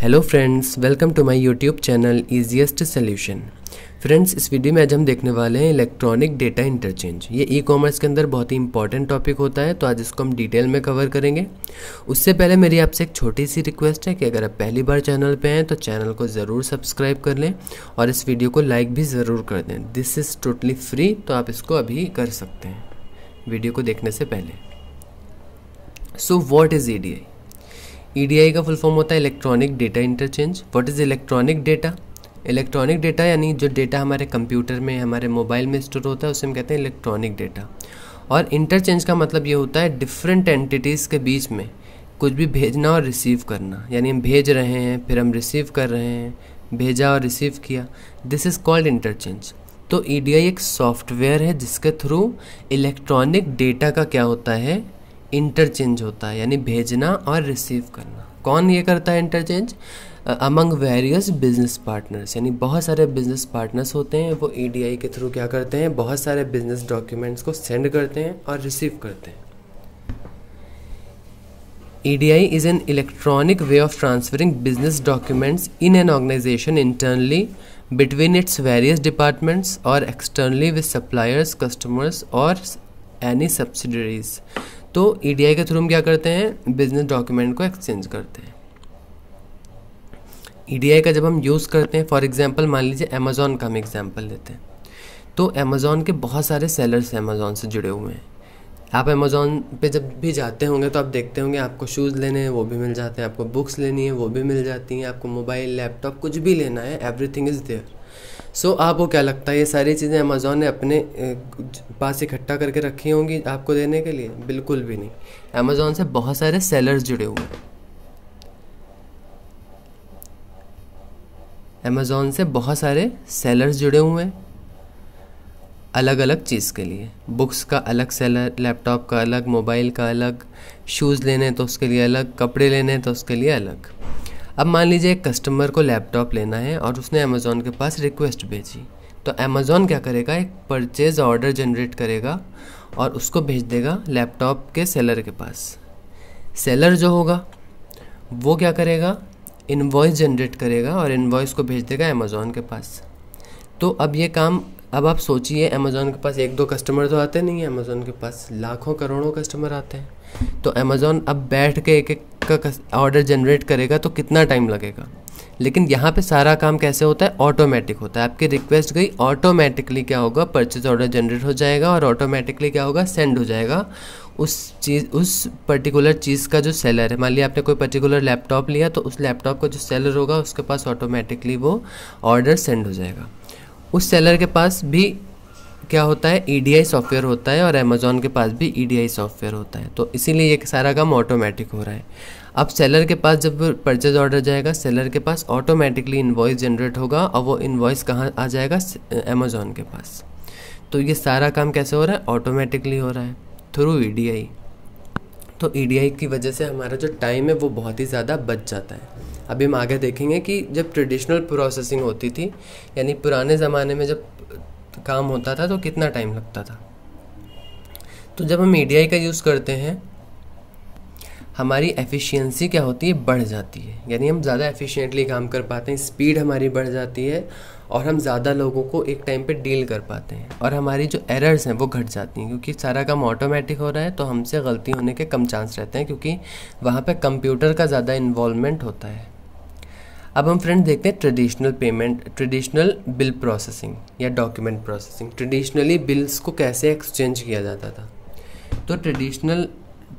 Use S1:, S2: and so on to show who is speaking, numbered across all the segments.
S1: hello friends welcome to my YouTube channel easiest solution friends इस video में आज हम देखने वाले हैं इलेक्ट्रॉनिक डेटा इंटरचेंज ये ई e कॉमर्स के अंदर बहुत ही इंपॉर्टेंट टॉपिक होता है तो आज इसको हम डिटेल में कवर करेंगे उससे पहले मेरी आपसे एक छोटी सी रिक्वेस्ट है कि अगर आप पहली बार चैनल पर हैं तो चैनल को ज़रूर सब्सक्राइब कर लें और इस वीडियो को लाइक भी ज़रूर कर दें दिस इज़ टोटली फ्री तो आप इसको अभी कर सकते हैं वीडियो को देखने से पहले so what is E D I E e का फुल फॉर्म होता है electronic data interchange what is electronic data electronic data यानी जो डेटा हमारे कंप्यूटर में हमारे मोबाइल में स्टोर होता है उसे हम कहते हैं इलेक्ट्रॉनिक डेटा और इंटरचेंज का मतलब ये होता है डिफरेंट एंटिटीज़ के बीच में कुछ भी भेजना और रिसीव करना यानी हम भेज रहे हैं फिर हम रिसीव कर रहे हैं भेजा और रिसीव किया दिस इज़ कॉल्ड इंटरचेंज तो ई e एक सॉफ्टवेयर है जिसके थ्रू इलेक्ट्रॉनिक डेटा का क्या होता है इंटरचेंज होता है यानी भेजना और रिसीव करना कौन ये करता है interchange among various business partners यानी बहुत सारे बिजनेस पार्टनर्स होते हैं वो ई e के थ्रू क्या करते हैं बहुत सारे बिजनेस डॉक्यूमेंट्स को सेंड करते हैं और रिसीव करते हैं E D I is an electronic way of transferring business documents in an organisation internally between its various departments और एक्सटर्नली विद सप्लायर्स कस्टमर्स और एनी सब्सिडरीज तो ई e के थ्रू हम क्या करते हैं बिजनेस डॉक्यूमेंट को एक्सचेंज करते हैं ई e का जब हम यूज़ करते हैं फॉर एग्जाम्पल मान लीजिए अमेजोन का हम एग्जाम्पल लेते हैं तो अमेज़ोन के बहुत सारे सेलर्स हैं अमेज़ॉन से जुड़े हुए हैं आप अमेज़ोन पे जब भी जाते होंगे तो आप देखते होंगे आपको शूज़ लेने हैं वो भी मिल जाते हैं आपको बुक्स लेनी है वो भी मिल जाती हैं आपको मोबाइल लैपटॉप कुछ भी लेना है everything is there so so, आपको क्या लगता है ये सारी चीज़ें अमेज़ोन ने अपने पास इकट्ठा करके रखी होंगी आपको देने के लिए बिल्कुल भी नहीं अमेज़ोन से बहुत सारे सेलर्स जुड़े हुए हैं अमेज़ोन से बहुत सारे सेलर्स जुड़े हुए हैं अलग अलग चीज़ के लिए बुक्स का अलग सेलर लैपटॉप का अलग मोबाइल का अलग शूज़ लेने तो उसके लिए अलग कपड़े लेने तो उसके लिए अलग अब मान लीजिए एक कस्टमर को लैपटॉप लेना है और उसने अमेज़ोन के पास रिक्वेस्ट भेजी तो अमेज़ोन क्या करेगा एक परचेज़ ऑर्डर जनरेट करेगा और उसको भेज देगा लैपटॉप के सेलर के पास सेलर जो होगा वो क्या करेगा इन्वॉइस जनरेट करेगा और इन्वॉइस को भेज देगा अमेज़ोन के पास तो अब ये काम अब आप सोचिए अमेज़ोन के पास एक दो कस्टमर तो आते नहीं हैं अमेज़ोन के पास लाखों करोड़ों कस्टमर आते हैं तो अमेज़ोन अब बैठ के एक एक का ऑर्डर जनरेट करेगा तो कितना टाइम लगेगा लेकिन यहाँ पे सारा काम कैसे होता है ऑटोमेटिक होता है आपकी रिक्वेस्ट गई ऑटोमेटिकली क्या होगा परचेज ऑर्डर जनरेट हो जाएगा और ऑटोमेटिकली क्या होगा सेंड हो जाएगा उस चीज़ उस पर्टिकुलर चीज़ का जो सेलर है मान लिया आपने कोई पर्टिकुलर लैपटॉप लिया तो उस लैपटॉप का जो सेलर होगा उसके पास ऑटोमेटिकली वो ऑर्डर सेंड हो जाएगा उस सेलर के पास भी क्या होता है ई e सॉफ्टवेयर होता है और अमेज़ोन के पास भी ई e सॉफ्टवेयर होता है तो इसीलिए ये सारा काम ऑटोमेटिक हो रहा है अब सेलर के पास जब परचेज ऑर्डर जाएगा सेलर के पास ऑटोमेटिकली इन्वॉइस जनरेट होगा और वो इन्वॉइस कहाँ आ जाएगा अमेज़ोन के पास तो ये सारा काम कैसे हो रहा है ऑटोमेटिकली हो रहा है थ्रू ई e तो ई की वजह से हमारा जो टाइम है वो बहुत ही ज़्यादा बच जाता है अभी हम आगे देखेंगे कि जब ट्रेडिशनल प्रोसेसिंग होती थी यानी पुराने ज़माने में जब काम होता था तो कितना टाइम लगता था तो जब हम ई का यूज़ करते हैं हमारी एफिशिएंसी क्या होती है बढ़ जाती है यानी हम ज़्यादा एफिशिएंटली काम कर पाते हैं स्पीड हमारी बढ़ जाती है और हम ज़्यादा लोगों को एक टाइम पे डील कर पाते हैं और हमारी जो एरर्स हैं वो घट जाती हैं क्योंकि सारा काम ऑटोमेटिक हो रहा है तो हमसे गलती होने के कम चांस रहते हैं क्योंकि वहाँ पर कंप्यूटर का ज़्यादा इन्वॉल्वमेंट होता है अब हम फ्रेंड देखते हैं traditional payment traditional bill processing या डॉक्यूमेंट प्रोसेसिंग ट्रेडिशनली बिल्स को कैसे एक्सचेंज किया जाता था तो ट्रेडिशनल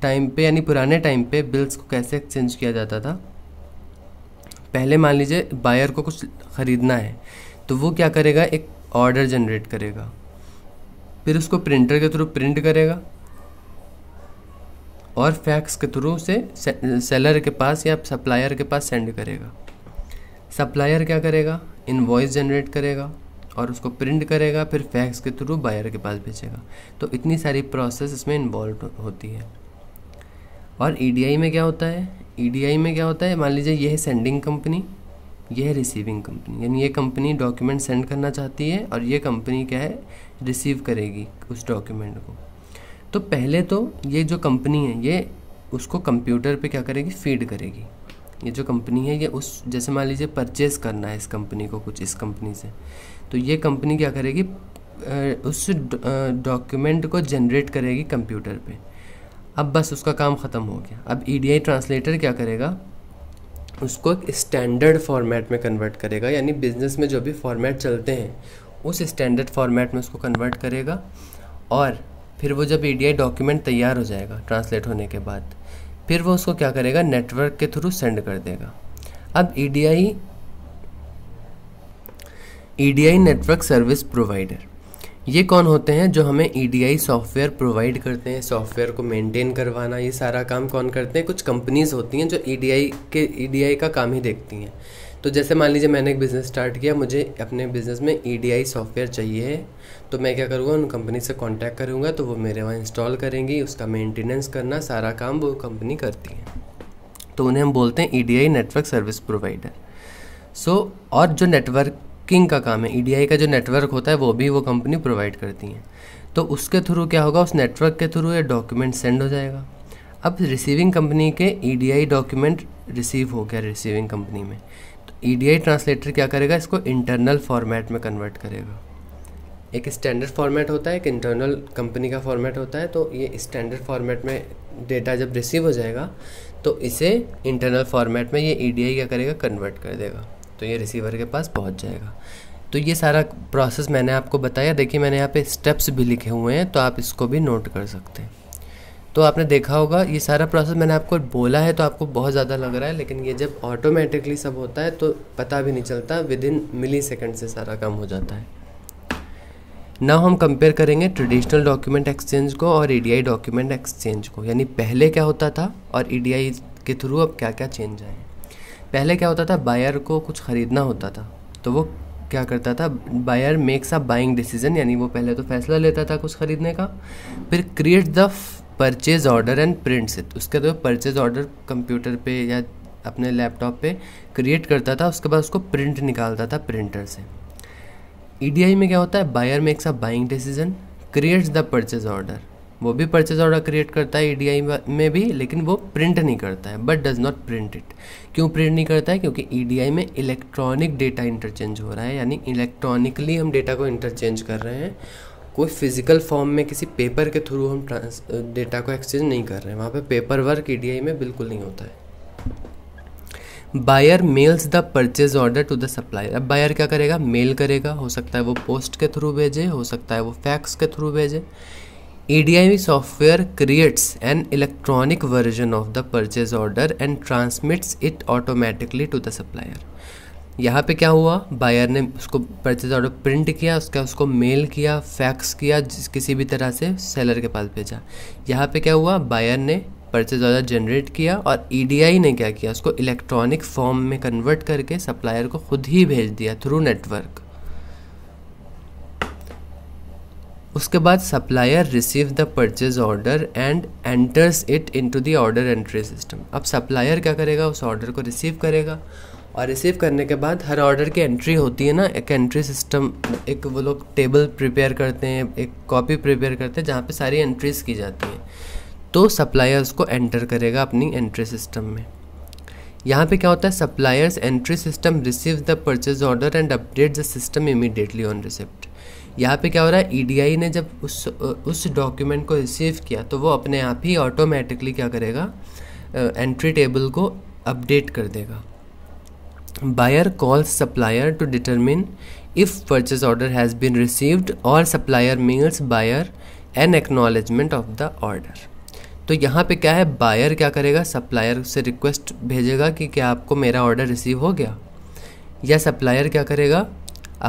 S1: टाइम पे यानी पुराने टाइम पे बिल्स को कैसे एक्सचेंज किया जाता था पहले मान लीजिए बायर को कुछ ख़रीदना है तो वो क्या करेगा एक ऑर्डर जनरेट करेगा फिर उसको प्रिंटर के थ्रू प्रिंट करेगा और फैक्स के थ्रू से सेलर के पास या सप्लायर के पास सेंड करेगा सप्लायर क्या करेगा इनवॉइस जनरेट करेगा और उसको प्रिंट करेगा फिर फैक्स के थ्रू बायर के पास भेजेगा तो इतनी सारी प्रोसेस इसमें इन्वॉल्व होती है और ई e में क्या होता है ई e में क्या होता है मान लीजिए यह है सेंडिंग कंपनी यह है रिसीविंग कंपनी यानी ये कंपनी डॉक्यूमेंट सेंड करना चाहती है और ये कंपनी क्या है रिसीव करेगी उस डॉक्यूमेंट को तो पहले तो ये जो कंपनी है ये उसको कंप्यूटर पे क्या करेगी फीड करेगी ये जो कंपनी है ये उस जैसे मान लीजिए परचेज़ करना है इस कंपनी को कुछ इस कंपनी से तो ये कंपनी क्या करेगी उस डॉक्यूमेंट को जनरेट करेगी कंप्यूटर पे अब बस उसका काम ख़त्म हो गया अब ई e ट्रांसलेटर क्या करेगा उसको एक स्टैंडर्ड फॉर्मेट में कन्वर्ट करेगा यानी बिजनेस में जो भी फॉर्मेट चलते हैं उस स्टैंडर्ड फॉर्मेट में उसको कन्वर्ट करेगा और फिर वो जब ई e डॉक्यूमेंट तैयार हो जाएगा ट्रांसलेट होने के बाद फिर वो उसको क्या करेगा नेटवर्क के थ्रू सेंड कर देगा अब E D I E D I network service provider ये कौन होते हैं जो हमें ई सॉफ्टवेयर प्रोवाइड करते हैं सॉफ्टवेयर को मेंटेन करवाना ये सारा काम कौन करते हैं कुछ कंपनीज़ होती हैं जो ई डी आई के ई डी आई का काम ही देखती हैं तो जैसे मान लीजिए मैंने एक बिज़नेस स्टार्ट किया मुझे अपने बिज़नेस में ई e सॉफ्टवेयर चाहिए तो मैं क्या करूँगा उन कंपनी से कॉन्टैक्ट करूँगा तो वो मेरे वहाँ इंस्टॉल करेंगी उसका मेंटेनेंस करना सारा काम वो कंपनी करती है तो उन्हें हम बोलते हैं E network service provider so और जो नेटवर्किंग का काम है ई e का जो नेटवर्क होता है वो भी वो कंपनी प्रोवाइड करती हैं तो उसके थ्रू क्या होगा उस नेटवर्क के थ्रू ये डॉक्यूमेंट सेंड हो जाएगा अब रिसीविंग कंपनी के ई डॉक्यूमेंट रिसीव हो गया रिसीविंग कंपनी में ई e ट्रांसलेटर क्या करेगा इसको इंटरनल फॉर्मेट में कन्वर्ट करेगा एक स्टैंडर्ड फॉर्मेट होता है एक इंटरनल कंपनी का फॉर्मेट होता है तो ये स्टैंडर्ड फॉर्मेट में डेटा जब रिसीव हो जाएगा तो इसे इंटरनल फॉर्मेट में ये ई e क्या करेगा कन्वर्ट कर देगा तो ये रिसीवर के पास पहुंच जाएगा तो ये सारा प्रोसेस मैंने आपको बताया देखिए मैंने यहाँ पे स्टेप्स भी लिखे हुए हैं तो आप इसको भी नोट कर सकते हैं तो आपने देखा होगा ये सारा प्रोसेस मैंने आपको बोला है तो आपको बहुत ज़्यादा लग रहा है लेकिन ये जब ऑटोमेटिकली सब होता है तो पता भी नहीं चलता विद इन मिली सेकेंड से सारा काम हो जाता है नाउ हम कंपेयर करेंगे ट्रेडिशनल डॉक्यूमेंट एक्सचेंज को और ई डॉक्यूमेंट एक्सचेंज को यानी पहले क्या होता था और ई e के थ्रू अब क्या क्या चेंज आए पहले क्या होता था बायर को कुछ ख़रीदना होता था तो वो क्या करता था buyer makes a buying decision यानी वो पहले तो फैसला लेता था कुछ ख़रीदने का फिर create the purchase order and prints it उसके बाद परचेज ऑर्डर कंप्यूटर पे या अपने लैपटॉप पे क्रिएट करता था उसके बाद उसको प्रिंट निकालता था प्रिंटर से ई e में क्या होता है buyer makes a buying decision creates the purchase order वो भी परचेज ऑर्डर क्रिएट करता है ई e में भी लेकिन वो प्रिंट नहीं करता है but does not print it क्यों प्रिंट नहीं करता है क्योंकि ई e में इलेक्ट्रॉनिक डेटा इंटरचेंज हो रहा है यानी इलेक्ट्रॉनिकली हम डेटा को इंटरचेंज कर रहे हैं कोई फिज़िकल फॉर्म में किसी पेपर के थ्रू हम ट्रांस डेटा को एक्सचेंज नहीं कर रहे हैं वहाँ पे पेपर वर्क ई में बिल्कुल नहीं होता है buyer mails the purchase order to the supplier अब बायर क्या करेगा मेल करेगा हो सकता है वो पोस्ट के थ्रू भेजे हो सकता है वो फैक्स के थ्रू भेजे I software creates an electronic version of the purchase order and transmits it automatically to the supplier यहाँ पे क्या हुआ बायर ने उसको परचेज ऑर्डर प्रिंट किया उसका उसको मेल किया फैक्स किया किसी भी तरह से सेलर के पास भेजा यहाँ पे क्या हुआ बायर ने परचेज ऑर्डर जनरेट किया और ई e ने क्या किया उसको इलेक्ट्रॉनिक फॉर्म में कन्वर्ट करके सप्लायर को खुद ही भेज दिया थ्रू नेटवर्क उसके बाद supplier receive the purchase order and enters it into the order entry system अब सप्लायर क्या करेगा उस ऑर्डर को रिसीव करेगा और रिसीव करने के बाद हर ऑर्डर की एंट्री होती है ना एक एंट्री सिस्टम एक वो लोग टेबल प्रिपेयर करते हैं एक कॉपी प्रिपेयर करते हैं जहाँ पे सारी एंट्रीज़ की जाती हैं तो सप्लायर उसको एंटर करेगा अपनी एंट्री सिस्टम में यहाँ पे क्या होता है suppliers entry system receive the purchase order and update the system immediately on receipt यहाँ पे क्या हो रहा है ई e ने जब उस उस डॉक्यूमेंट को रिसीव किया तो वो अपने आप ही ऑटोमेटिकली क्या करेगा एंट्री टेबल को अपडेट कर देगा buyer call supplier to determine if purchase order has been received और supplier mails buyer an acknowledgement of the order तो यहाँ पे क्या है बायर क्या करेगा सप्लायर से रिक्वेस्ट भेजेगा कि क्या आपको मेरा ऑर्डर रिसीव हो गया या सप्लायर क्या करेगा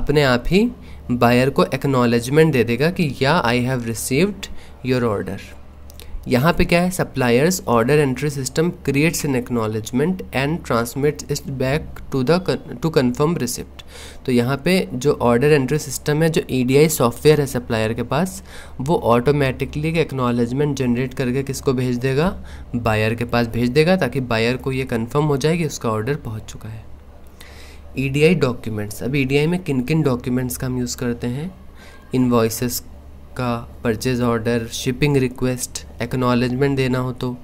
S1: अपने आप ही बायर को एक्नोलेजमेंट दे देगा कि या I have received your order यहाँ पे क्या है suppliers order entry system creates an acknowledgement and transmits it back to the to confirm receipt तो यहाँ पे जो ऑर्डर एंट्री सिस्टम है जो ई e सॉफ्टवेयर है सप्लायर के पास वो ऑटोमेटिकली एक एक्नॉलेजमेंट जनरेट करके किसको भेज देगा बायर के पास भेज देगा ताकि बायर को ये कन्फर्म हो जाए कि उसका ऑर्डर पहुँच चुका है ई e डॉक्यूमेंट्स अब ई e में किन किन डॉक्यूमेंट्स का हम यूज़ करते हैं इन्वॉइसेस का purchase order shipping request acknowledgement देना हो तो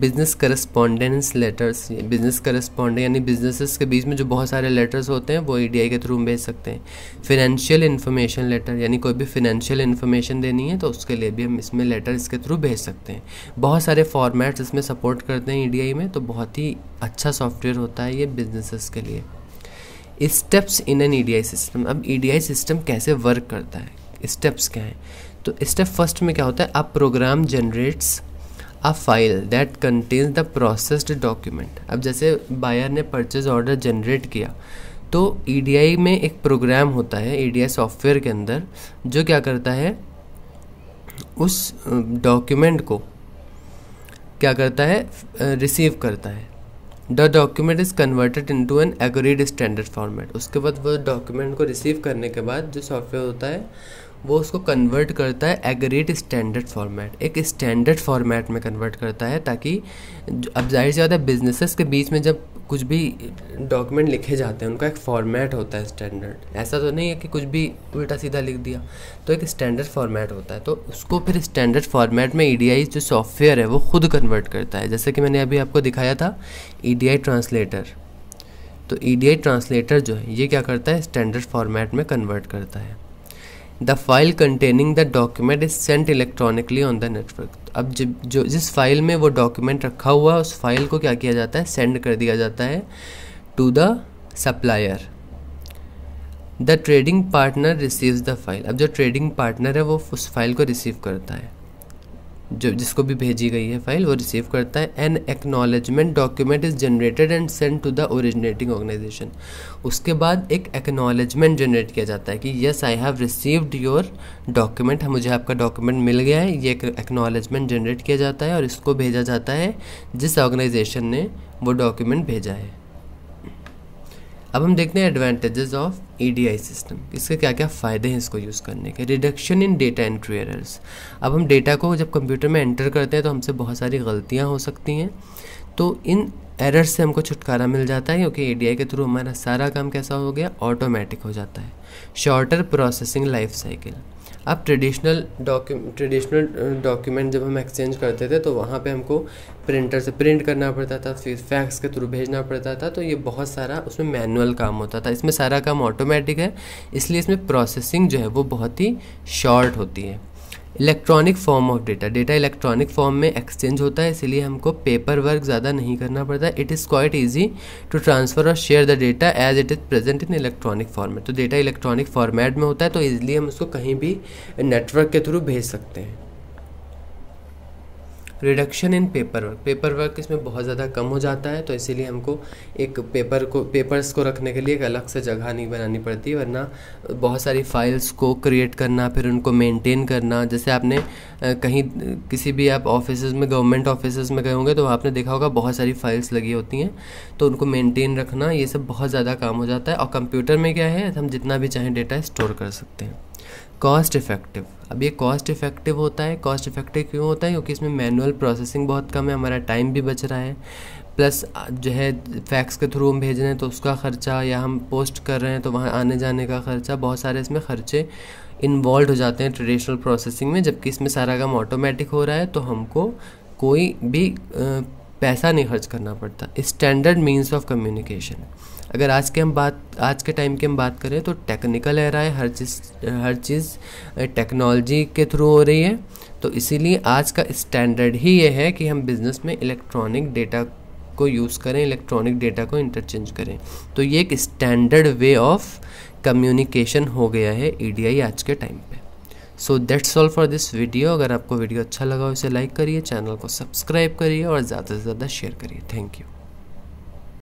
S1: business correspondence letters business correspondent यानी बिजनेसेस के बीच में जो बहुत सारे लेटर्स होते हैं वो ई e के थ्रू भेज सकते हैं फिनेंशियल इन्फॉर्मेशन लेटर यानी कोई भी फिनेंशियल इन्फॉर्मेशन देनी है तो उसके लिए भी हम इसमें लेटर इसके थ्रू भेज सकते हैं बहुत सारे फॉर्मेट्स इसमें सपोर्ट करते हैं ई e में तो बहुत ही अच्छा सॉफ्टवेयर होता है ये बिजनेसेस के लिए steps in an E system अब ई e सिस्टम कैसे वर्क करता है स्टेप्स क्या हैं तो स्टेप फर्स्ट में क्या होता है आप program generates a file that contains the processed document अब जैसे बायर ने परचेज ऑर्डर जनरेट किया तो ई e में एक प्रोग्राम होता है ई e सॉफ्टवेयर के अंदर जो क्या करता है उस डॉक्यूमेंट को क्या करता है रिसीव करता है the document is converted into an agreed standard format उसके बाद वो डॉक्यूमेंट को रिसीव करने के बाद जो सॉफ्टवेयर होता है वो उसको कन्वर्ट करता है एग्रीड स्टैंडर्ड फॉर्मेट एक स्टैंडर्ड फॉर्मेट में कन्वर्ट करता है ताकि अब जाहिर सी बात है बिजनेसेस के बीच में जब कुछ भी डॉक्यूमेंट लिखे जाते हैं उनका एक फॉर्मेट होता है स्टैंडर्ड ऐसा तो नहीं है कि कुछ भी उल्टा सीधा लिख दिया तो एक स्टैंडर्ड फॉर्मेट होता है तो उसको फिर स्टैंडर्ड फॉर्मेट में ई e जो सॉफ्टवेयर है वो खुद कन्वर्ट करता है जैसे कि मैंने अभी आपको दिखाया था ई e ट्रांसलेटर तो ई e ट्रांसलेटर जो है ये क्या करता है स्टैंडर्ड फॉर्मेट में कन्वर्ट करता है the file containing the document is sent electronically on the network अब जब जो जिस फाइल में वो डॉक्यूमेंट रखा हुआ है उस फाइल को क्या किया जाता है सेंड कर दिया जाता है to the supplier the trading partner receives the file अब जो ट्रेडिंग पार्टनर है वो उस फाइल को रिसीव करता है जो जिसको भी भेजी गई है फाइल वो रिसीव करता है an acknowledgement document is generated and send to the originating organisation उसके बाद एक एक्नॉलेजमेंट जनरेट किया जाता है कि yes I have received your document मुझे आपका डॉक्यूमेंट मिल गया है ये एक एक्नॉलेजमेंट जनरेट किया जाता है और इसको भेजा जाता है जिस ऑर्गेनाइजेशन ने वो डॉक्यूमेंट भेजा है अब हम देखते हैं एडवांटेजेस ऑफ ई सिस्टम इसके क्या क्या फ़ायदे हैं इसको यूज़ करने के reduction in data entry errors अब हम डेटा को जब कंप्यूटर में एंटर करते हैं तो हमसे बहुत सारी गलतियाँ हो सकती हैं तो इन एरर से हमको छुटकारा मिल जाता है क्योंकि ए e के थ्रू हमारा सारा काम कैसा हो गया ऑटोमेटिक हो जाता है शॉर्टर प्रोसेसिंग लाइफ साइकिल अब ट्रेडिशनल डॉक्यू ट्रेडिशनल डॉक्यूमेंट जब हम एक्सचेंज करते थे तो वहाँ पे हमको प्रिंटर से प्रिंट करना पड़ता था फिर फैक्स के थ्रू भेजना पड़ता था तो ये बहुत सारा उसमें मैनुअल काम होता था इसमें सारा काम ऑटोमेटिक है इसलिए इसमें प्रोसेसिंग जो है वो बहुत ही शॉर्ट होती है electronic form of data data electronic form में एक्सचेंज होता है इसलिए हमको पेपर वर्क ज़्यादा नहीं करना पड़ता it is quite easy to transfer और share the data as it is present in electronic format तो डेटा इलेक्ट्रॉनिक फॉर्मेट में होता है तो ईजिली हम उसको कहीं भी नेटवर्क के थ्रू भेज सकते हैं reduction in paperwork paperwork इसमें बहुत ज़्यादा कम हो जाता है तो इसीलिए हमको एक पेपर को पेपर्स को रखने के लिए एक अलग से जगह नहीं बनानी पड़ती वरना बहुत सारी फाइल्स को क्रिएट करना फिर उनको मेंटेन करना जैसे आपने कहीं किसी भी आप ऑफिस में गवर्नमेंट ऑफिस में गए होंगे तो आपने देखा होगा बहुत सारी फाइल्स लगी होती हैं तो उनको मेनटेन रखना ये सब बहुत ज़्यादा काम हो जाता है और कंप्यूटर में क्या है हम जितना भी चाहें डेटा स्टोर कर सकते हैं कॉस्ट इफ़ेक्टिव अब ये कॉस्ट इफ़ेक्टिव होता है कॉस्ट इफ़ेक्टिव क्यों होता है क्योंकि इसमें मैनुअल प्रोसेसिंग बहुत कम है हमारा टाइम भी बच रहा है प्लस जो है फैक्स के थ्रू हम भेज रहे हैं तो उसका ख़र्चा या हम पोस्ट कर रहे हैं तो वहाँ आने जाने का ख़र्चा बहुत सारे इसमें ख़र्चे इन्वॉल्व हो जाते हैं ट्रेडिशनल प्रोसेसिंग में जबकि इसमें सारा काम ऑटोमेटिक हो रहा है तो हमको कोई भी पैसा नहीं खर्च करना पड़ता स्टैंडर्ड मीन्स ऑफ कम्युनिकेशन अगर आज के हम बात आज के टाइम की हम बात करें तो टेक्निकल एरा है हर चीज़ हर चीज़ टेक्नोलॉजी के थ्रू हो रही है तो इसीलिए आज का स्टैंडर्ड ही ये है कि हम बिज़नेस में इलेक्ट्रॉनिक डेटा को यूज़ करें इलेक्ट्रॉनिक डेटा को इंटरचेंज करें तो ये एक स्टैंडर्ड वे ऑफ कम्युनिकेशन हो गया है ई e आज के टाइम पे so that's all for this video अगर आपको वीडियो अच्छा लगा हो इसे लाइक करिए चैनल को सब्सक्राइब करिए और ज़्यादा से ज़्यादा शेयर करिए थैंक यू